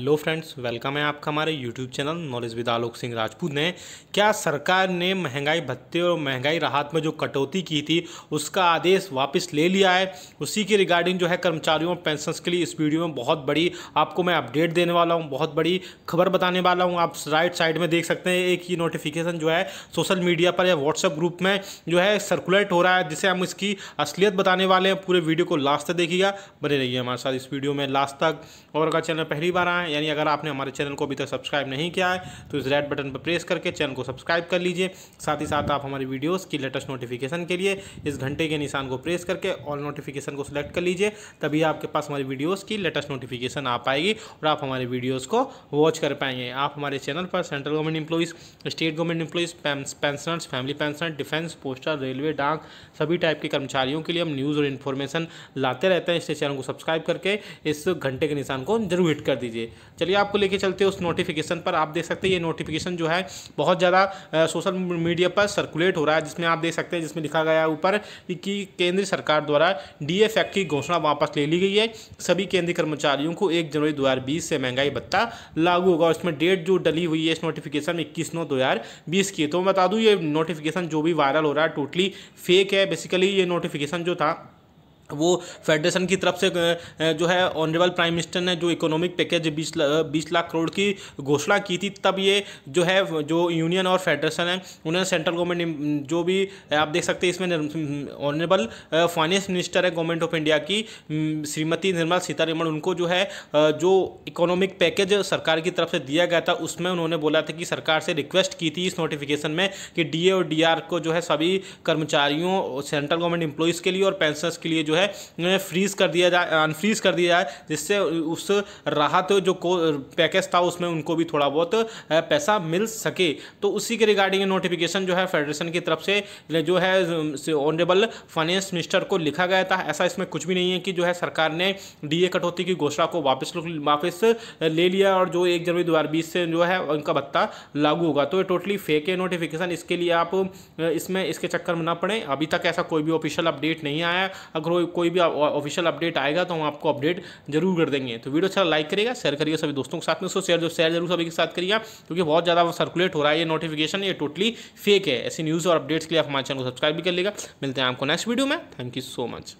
hello friends welcome है आपका हमारे YouTube channel knowledge with Alok Singh Rajput ने क्या सरकार ने महंगाई भत्ते और महंगाई राहत में जो कटौती की थी उसका आदेश वापस ले लिया है उसी के रिगार्डिंग जो है कर्मचारियों और पेंशन के लिए इस वीडियो में बहुत बड़ी आपको मैं अपडेट देने वाला हूँ बहुत बड़ी खबर बताने वाला हूँ आप राइट साइड में देख सकते हैं एक ये नोटिफिकेशन जो है सोशल मीडिया पर या व्हाट्सएप ग्रुप में जो है सर्कुलेट हो रहा है जिसे हम इसकी असलियत बताने वाले हैं पूरे वीडियो को लास्ट तक देखिएगा बने रहिए हमारे साथ इस वीडियो में लास्ट तक और अगर चैनल पहली बार आए यानी अगर आपने हमारे चैनल को अभी तक सब्सक्राइब नहीं किया है तो इस रेड बटन पर प्रेस करके चैनल को सब्सक्राइब कर लीजिए साथ ही साथ आप हमारी वीडियोज़ की लेटेस्ट नोटिफिकेशन के लिए इस घंटे के निशान को प्रेस करके ऑल नोटिफिकेशन को सिलेक्ट कर लीजिए तभी आपके पास हमारी वीडियोज़ की लेटेस्ट नोटिफिकेशन आ पाएगी और आप हमारे वीडियोज़ को वॉच कर पाएंगे आप हमारे चैनल पर central government employees state government employees pensioners family pensioner defence poster railway डाक सभी टाइप के कर्मचारियों के लिए हम न्यूज़ और इन्फॉर्मेशन लाते रहते हैं इसलिए चैनल को सब्सक्राइब करके इस घंटे के निशान को जरूर हिट कर दीजिए चलिए आपको लेके चलते हैं उस नोटिफिकेशन पर आप देख सकते हैं ये नोटिफिकेशन जो है बहुत ज़्यादा सोशल मीडिया पर सर्कुलेट हो रहा है जिसमें आप देख सकते हैं जिसमें लिखा गया है ऊपर कि केंद्र सरकार द्वारा डी एफ की घोषणा वापस ले ली गई है सभी केंद्रीय कर्मचारियों को एक जनवरी दो से महंगाई भत्ता लागू होगा इसमें डेट जो डली हुई है इस नोटिफिकेशन में इक्कीस नौ दो की तो मैं बता दूँ ये नोटिफिकेशन जो भी वायरल हो रहा है टोटली फेक है बेसिकली ये नोटिफिकेशन जो था वो फेडरेशन की तरफ से जो है ऑनरेबल प्राइम मिनिस्टर ने जो इकोनॉमिक पैकेज बीस बीस लाख करोड़ की घोषणा की थी तब ये जो है जो यूनियन और फेडरेशन है उन्होंने सेंट्रल गवर्नमेंट जो भी आप देख सकते हैं इसमें ऑनरेबल फाइनेंस मिनिस्टर है गवर्नमेंट ऑफ इंडिया की श्रीमती निर्मला सीतारमण उनको जो है जो इकोनॉमिक पैकेज सरकार की तरफ से दिया गया था उसमें उन्होंने बोला था कि सरकार से रिक्वेस्ट की थी इस नोटिफिकेशन में कि डी और डी को जो है सभी कर्मचारियों सेंट्रल गवर्नमेंट एम्प्लॉयज़ के लिए और पेंशनर्स के लिए जो है है फ्रीज़ कर दिया जाए अनफ्रीज़ कर दिया जाए जिससे उस राहत जो पैकेज था उसमें उनको भी थोड़ा बहुत पैसा मिल सके तो उसी के रिगार्डिंग नोटिफिकेशन जो है फेडरेशन की तरफ से जो है ऑनरेबल फाइनेंस मिनिस्टर को लिखा गया था ऐसा इसमें कुछ भी नहीं है कि जो है सरकार ने डीए कटौती की घोषणा को वापस वापस ले लिया और जो एक जनवरी दो से जो है उनका भत्ता लागू होगा तो ये टोटली फेक है नोटिफिकेशन इसके लिए आप इसमें इसके चक्कर में ना पड़े अभी तक ऐसा कोई भी ऑफिशियल अपडेट नहीं आया अगर कोई भी ऑफिशियल अपडेट आएगा तो हम आपको अपडेट जरूर कर देंगे तो वीडियो अच्छा लाइक करेगा शेयर करिएगा सभी दोस्तों के साथ में उसको शेयर शेयर जरूर सभी के साथ करिएगा क्योंकि बहुत ज़्यादा सर्कुलेट हो रहा है ये नोटिफिकेशन ये टोटली फेक है ऐसी न्यूज़ और अपडेट्स के लिए आप हमारे चैनल को सब्सक्राइब भी कर लेगा मिलते हैं आपको नेक्स्ट वीडियो में थैंक यू सो मच